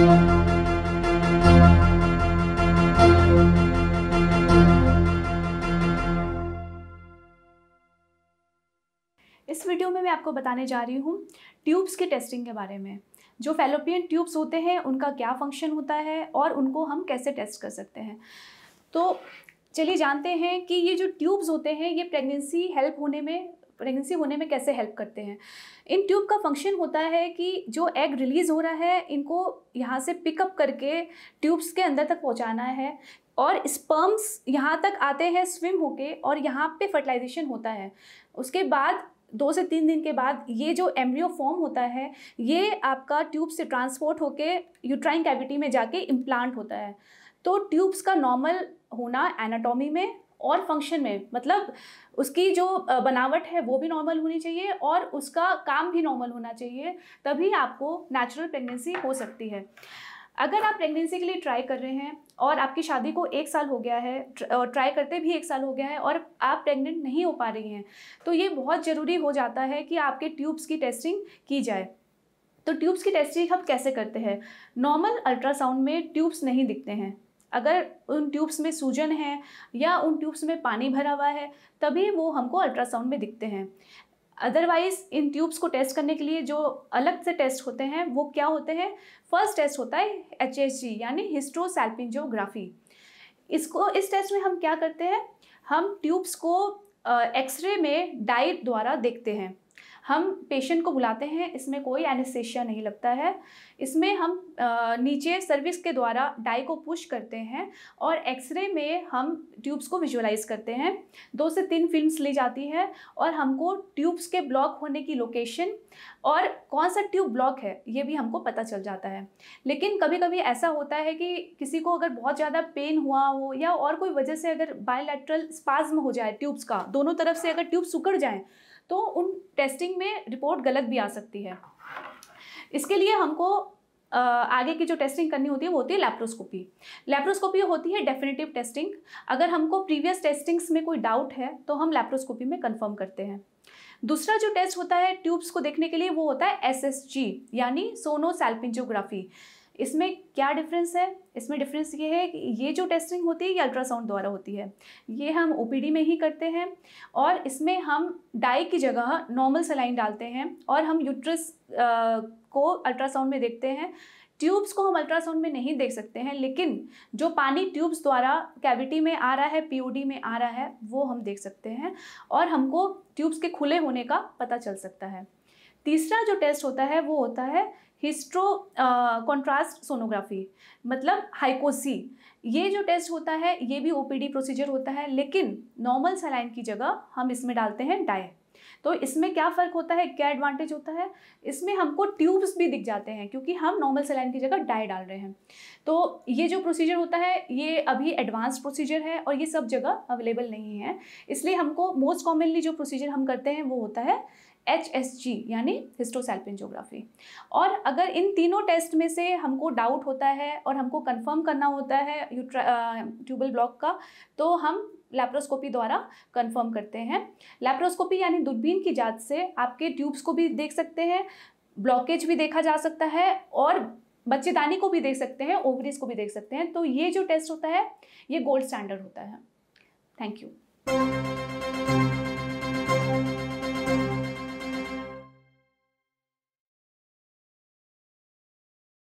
इस वीडियो में मैं आपको बताने जा रही हूँ ट्यूब्स के टेस्टिंग के बारे में जो फेलोपियन ट्यूब्स होते हैं उनका क्या फंक्शन होता है और उनको हम कैसे टेस्ट कर सकते हैं तो चलिए जानते हैं कि ये जो ट्यूब्स होते हैं ये प्रेगनेंसी हेल्प होने में प्रेगनेंसी होने में कैसे हेल्प करते हैं इन ट्यूब का फंक्शन होता है कि जो एग रिलीज़ हो रहा है इनको यहाँ से पिकअप करके ट्यूब्स के अंदर तक पहुँचाना है और स्पर्म्स यहाँ तक आते हैं स्विम होके और यहाँ पे फर्टिलाइजेशन होता है उसके बाद दो से तीन दिन के बाद ये जो एम्ब्रियो फॉर्म होता है ये आपका ट्यूब से ट्रांसपोर्ट होके यूट्राइन कैविटी में जाके इम्प्लांट होता है तो ट्यूब्स का नॉर्मल होना एनाटॉमी में और फंक्शन में मतलब उसकी जो बनावट है वो भी नॉर्मल होनी चाहिए और उसका काम भी नॉर्मल होना चाहिए तभी आपको नेचुरल प्रेगनेंसी हो सकती है अगर आप प्रेगनेंसी के लिए ट्राई कर रहे हैं और आपकी शादी को एक साल हो गया है ट्राई करते भी एक साल हो गया है और आप प्रेग्नेंट नहीं हो पा रही हैं तो ये बहुत ज़रूरी हो जाता है कि आपके ट्यूब्स की टेस्टिंग की जाए तो ट्यूब्स की टेस्टिंग हम कैसे करते हैं नॉर्मल अल्ट्रासाउंड में ट्यूब्स नहीं दिखते हैं अगर उन ट्यूब्स में सूजन है या उन ट्यूब्स में पानी भरा हुआ है तभी वो हमको अल्ट्रासाउंड में दिखते हैं अदरवाइज इन ट्यूब्स को टेस्ट करने के लिए जो अलग से टेस्ट होते हैं वो क्या होते हैं फर्स्ट टेस्ट होता है एच जी यानी हिस्ट्रोसैल्पिंजोग्राफी इसको इस टेस्ट में हम क्या करते हैं हम ट्यूब्स को एक्सरे में डाइट द्वारा देखते हैं हम पेशेंट को बुलाते हैं इसमें कोई एनेस्थेशिया नहीं लगता है इसमें हम नीचे सर्विस के द्वारा डाई को पुश करते हैं और एक्सरे में हम ट्यूब्स को विजुअलाइज करते हैं दो से तीन फिल्म्स ली जाती है और हमको ट्यूब्स के ब्लॉक होने की लोकेशन और कौन सा ट्यूब ब्लॉक है ये भी हमको पता चल जाता है लेकिन कभी कभी ऐसा होता है कि किसी को अगर बहुत ज़्यादा पेन हुआ हो या और कोई वजह से अगर बायोलेट्रल स्पाज्म हो जाए ट्यूब्स का दोनों तरफ से अगर ट्यूब सुकड़ जाएँ तो उन टेस्टिंग में रिपोर्ट गलत भी आ सकती है इसके लिए हमको आगे की जो टेस्टिंग करनी होती है वो होती है लैप्रोस्कोपी लैप्रोस्कोपी होती है डेफिनेटिव टेस्टिंग अगर हमको प्रीवियस टेस्टिंग्स में कोई डाउट है तो हम लैप्रोस्कोपी में कंफर्म करते हैं दूसरा जो टेस्ट होता है ट्यूब्स को देखने के लिए वो होता है एस एस जी यानी सोनो सैल्पिंजोग्राफी इसमें क्या डिफरेंस है इसमें डिफरेंस ये है कि ये जो टेस्टिंग होती है ये अल्ट्रासाउंड द्वारा होती है ये हम ओ में ही करते हैं और इसमें हम डाई की जगह नॉर्मल सलाइन डालते हैं और हम यूट्रस को अल्ट्रासाउंड में देखते हैं ट्यूब्स को हम अल्ट्रासाउंड में नहीं देख सकते हैं लेकिन जो पानी ट्यूब्स द्वारा कैविटी में आ रहा है पीओडी में आ रहा है वो हम देख सकते हैं और हमको ट्यूब्स के खुले होने का पता चल सकता है तीसरा जो टेस्ट होता है वो होता है हिस्ट्रो कॉन्ट्रास्ट सोनोग्राफी मतलब हाइकोसी ये जो टेस्ट होता है ये भी ओपीडी प्रोसीजर होता है लेकिन नॉर्मल सलाइन की जगह हम इसमें डालते हैं डाई तो इसमें क्या फ़र्क होता है क्या एडवांटेज होता है इसमें हमको ट्यूब्स भी दिख जाते हैं क्योंकि हम नॉर्मल सलाइन की जगह डाई डाल रहे हैं तो ये जो प्रोसीजर होता है ये अभी एडवांस प्रोसीजर है और ये सब जगह अवेलेबल नहीं है इसलिए हमको मोस्ट कॉमनली जो प्रोसीजर हम करते हैं वो होता है एच एस जी यानी हिस्टोसेल्पिनजोग्राफी और अगर इन तीनों टेस्ट में से हमको डाउट होता है और हमको कंफर्म करना होता है ट्यूबल ब्लॉक का तो हम लैप्रोस्कोपी द्वारा कंफर्म करते हैं लैप्रोस्कोपी यानी दूरबीन की जांच से आपके ट्यूब्स को भी देख सकते हैं ब्लॉकेज भी देखा जा सकता है और बच्चेदानी को भी देख सकते हैं ओवरीज को भी देख सकते हैं तो ये जो टेस्ट होता है ये गोल्ड स्टैंडर्ड होता है थैंक यू